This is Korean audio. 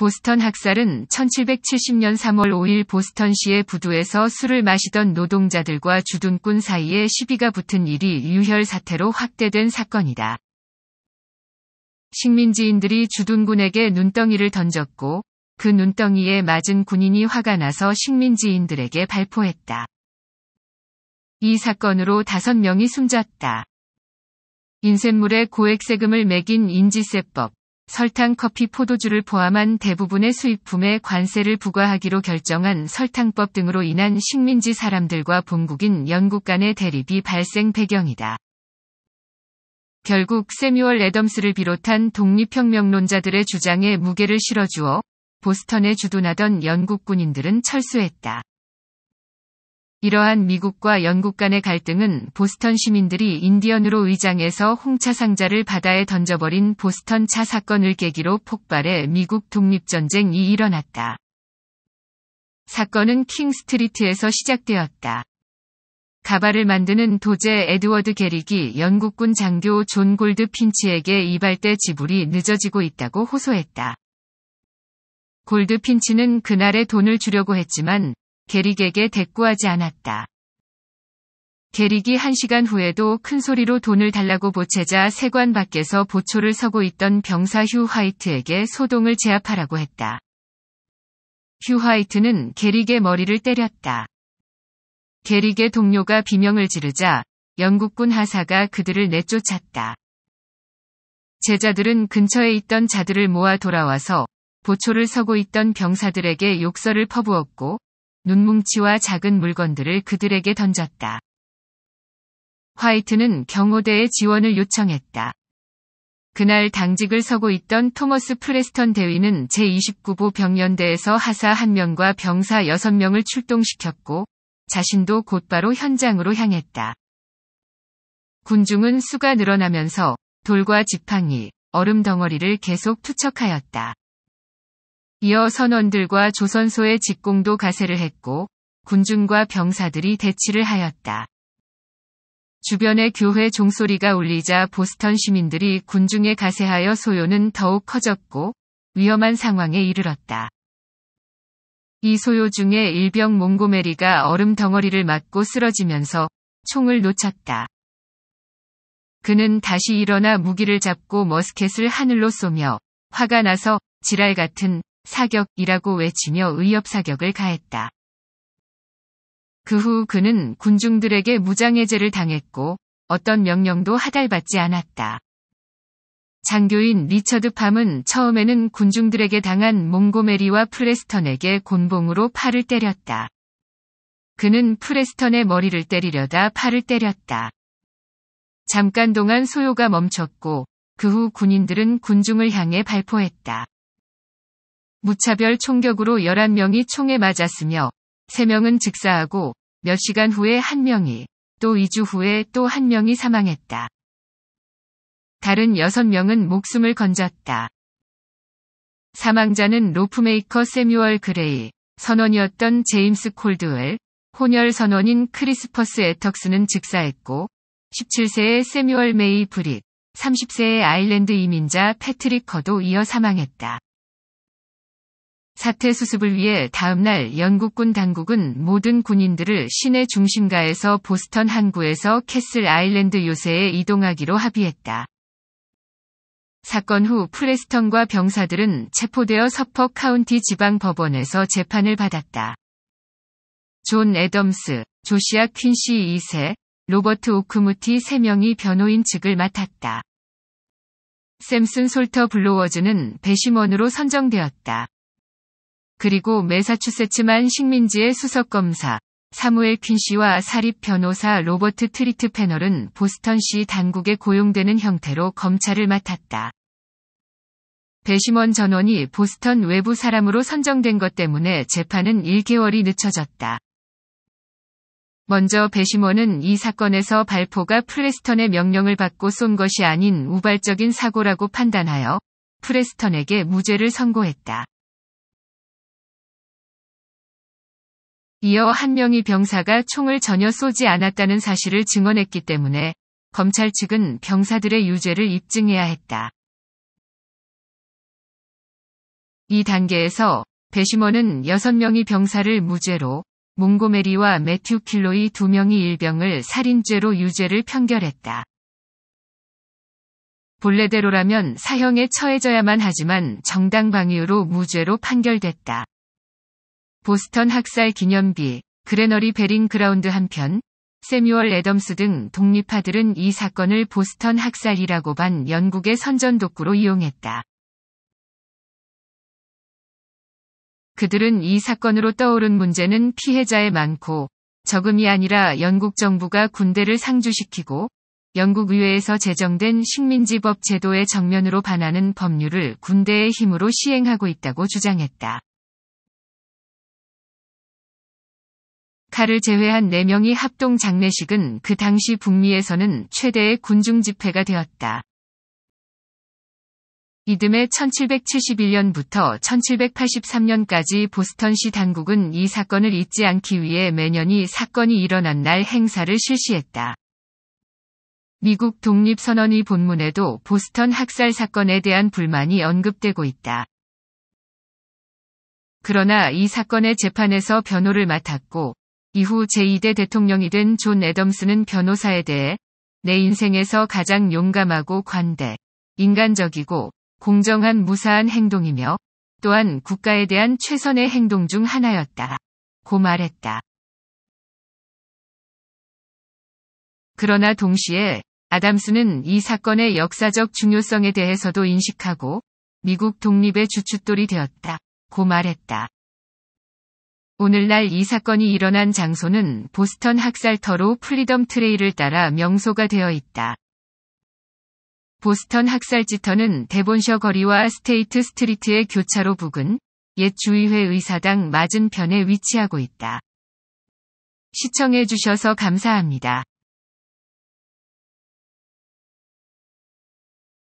보스턴 학살은 1770년 3월 5일 보스턴시의 부두에서 술을 마시던 노동자들과 주둔꾼 사이에 시비가 붙은 일이 유혈 사태로 확대된 사건이다. 식민지인들이 주둔군에게 눈덩이를 던졌고 그 눈덩이에 맞은 군인이 화가 나서 식민지인들에게 발포했다. 이 사건으로 다섯 명이 숨졌다. 인쇄물에 고액 세금을 매긴 인지세법, 설탕 커피 포도주를 포함한 대부분의 수입품에 관세를 부과하기로 결정한 설탕법 등으로 인한 식민지 사람들과 본국인 영국 간의 대립이 발생 배경이다. 결국 세뮤얼 애덤스를 비롯한 독립혁명론자들의 주장에 무게를 실어주어 보스턴에 주둔하던 영국 군인들은 철수했다. 이러한 미국과 영국 간의 갈등은 보스턴 시민들이 인디언으로 의장해서 홍차 상자를 바다에 던져버린 보스턴 차 사건을 계기로 폭발해 미국 독립전쟁이 일어났다. 사건은 킹스트리트에서 시작되었다. 가발을 만드는 도제 에드워드 게릭이 영국군 장교 존 골드 핀치에게 이발대 지불이 늦어지고 있다고 호소했다. 골드 핀치는 그날의 돈을 주려고 했지만 게릭에게 대꾸하지 않았다. 게릭이 한 시간 후에도 큰 소리로 돈을 달라고 보채자 세관 밖에서 보초를 서고 있던 병사 휴 화이트에게 소동을 제압하라고 했다. 휴 화이트는 게릭의 머리를 때렸다. 게릭의 동료가 비명을 지르자 영국군 하사가 그들을 내쫓았다. 제자들은 근처에 있던 자들을 모아 돌아와서 보초를 서고 있던 병사들에게 욕설을 퍼부었고 눈뭉치와 작은 물건들을 그들에게 던졌다. 화이트는 경호대의 지원을 요청했다. 그날 당직을 서고 있던 토머스 프레스턴 대위는 제29부 병연대에서 하사 1명과 병사 6명을 출동시켰고 자신도 곧바로 현장으로 향했다. 군중은 수가 늘어나면서 돌과 지팡이, 얼음 덩어리를 계속 투척하였다. 이어 선원들과 조선소의 직공도 가세를 했고 군중과 병사들이 대치를 하였다. 주변의 교회 종소리가 울리자 보스턴 시민들이 군중에 가세하여 소요는 더욱 커졌고 위험한 상황에 이르렀다. 이 소요 중에 일병 몽고메리가 얼음 덩어리를 맞고 쓰러지면서 총을 놓쳤다. 그는 다시 일어나 무기를 잡고 머스켓을 하늘로 쏘며 화가 나서 지랄 같은 사격이라고 외치며 의협사격을 가했다. 그 후 그는 군중들에게 무장해제를 당했고 어떤 명령도 하달받지 않았다. 장교인 리처드 팜은 처음에는 군중들에게 당한 몽고메리와 프레스턴에게 곤봉으로 팔을 때렸다. 그는 프레스턴의 머리를 때리려다 팔을 때렸다. 잠깐 동안 소요가 멈췄고 그 후 군인들은 군중을 향해 발포했다. 무차별 총격으로 11명이 총에 맞았으며 3명은 즉사하고 몇 시간 후에 1명이 또 2주 후에 또 1명이 사망했다. 다른 6명은 목숨을 건졌다. 사망자는 로프메이커 세뮤얼 그레이, 선원이었던 제임스 콜드웰, 혼혈 선원인 크리스퍼스 에턱스는 즉사했고 17세의 세뮤얼 메이 브릿, 30세의 아일랜드 이민자 패트릭 커도 이어 사망했다. 사태 수습을 위해 다음날 영국군 당국은 모든 군인들을 시내 중심가에서 보스턴 항구에서 캐슬 아일랜드 요새에 이동하기로 합의했다. 사건 후 프레스턴과 병사들은 체포되어 서퍼 카운티 지방 법원에서 재판을 받았다. 존 애덤스, 조시아 퀸시 2세, 로버트 오크무티 3명이 변호인 측을 맡았다. 샘슨 솔터 블로워즈는 배심원으로 선정되었다. 그리고 매사추세츠만 식민지의 수석검사 사무엘 퀸 씨와 사립 변호사 로버트 트리트 패널은 보스턴시 당국에 고용되는 형태로 검찰을 맡았다. 배심원 전원이 보스턴 외부 사람으로 선정된 것 때문에 재판은 1개월이 늦춰졌다. 먼저 배심원은 이 사건에서 발포가 프레스턴의 명령을 받고 쏜 것이 아닌 우발적인 사고라고 판단하여 프레스턴에게 무죄를 선고했다. 이어 한 명의 병사가 총을 전혀 쏘지 않았다는 사실을 증언했기 때문에 검찰 측은 병사들의 유죄를 입증해야 했다. 이 단계에서 배심원은 6명이 병사를 무죄로, 몽고메리와 매튜 킬로이 2명이 일병을 살인죄로 유죄를 판결했다. 본래대로라면 사형에 처해져야만 하지만 정당방위로 무죄로 판결됐다. 보스턴 학살 기념비, 그레너리 베링 그라운드 한편, 세뮤얼 애덤스 등 독립파들은 이 사건을 보스턴 학살이라고 반 영국의 선전 도구로 이용했다. 그들은 이 사건으로 떠오른 문제는 피해자의 많고 적음이 아니라 영국 정부가 군대를 상주시키고 영국 의회에서 제정된 식민지법 제도의 정면으로 반하는 법률을 군대의 힘으로 시행하고 있다고 주장했다. 칼을 제외한 4명이 합동 장례식은 그 당시 북미에서는 최대의 군중 집회가 되었다. 이듬해 1771년부터 1783년까지 보스턴시 당국은 이 사건을 잊지 않기 위해 매년이 사건이 일어난 날 행사를 실시했다. 미국 독립선언의 본문에도 보스턴 학살 사건에 대한 불만이 언급되고 있다. 그러나 이 사건의 재판에서 변호를 맡았고 이후 제2대 대통령이 된 존 애덤스는 변호사에 대해 내 인생에서 가장 용감하고 관대, 인간적이고 공정한 무사한 행동이며 또한 국가에 대한 최선의 행동 중 하나였다. 고 말했다. 그러나 동시에 아담스는 이 사건의 역사적 중요성에 대해서도 인식하고 미국 독립의 주춧돌이 되었다. 고 말했다. 오늘날 이 사건이 일어난 장소는 보스턴 학살터로 프리덤 트레일을 따라 명소가 되어 있다. 보스턴 학살지터는 대본셔 거리와 스테이트 스트리트의 교차로 부근, 옛 주의회 의사당 맞은편에 위치하고 있다. 시청해주셔서 감사합니다.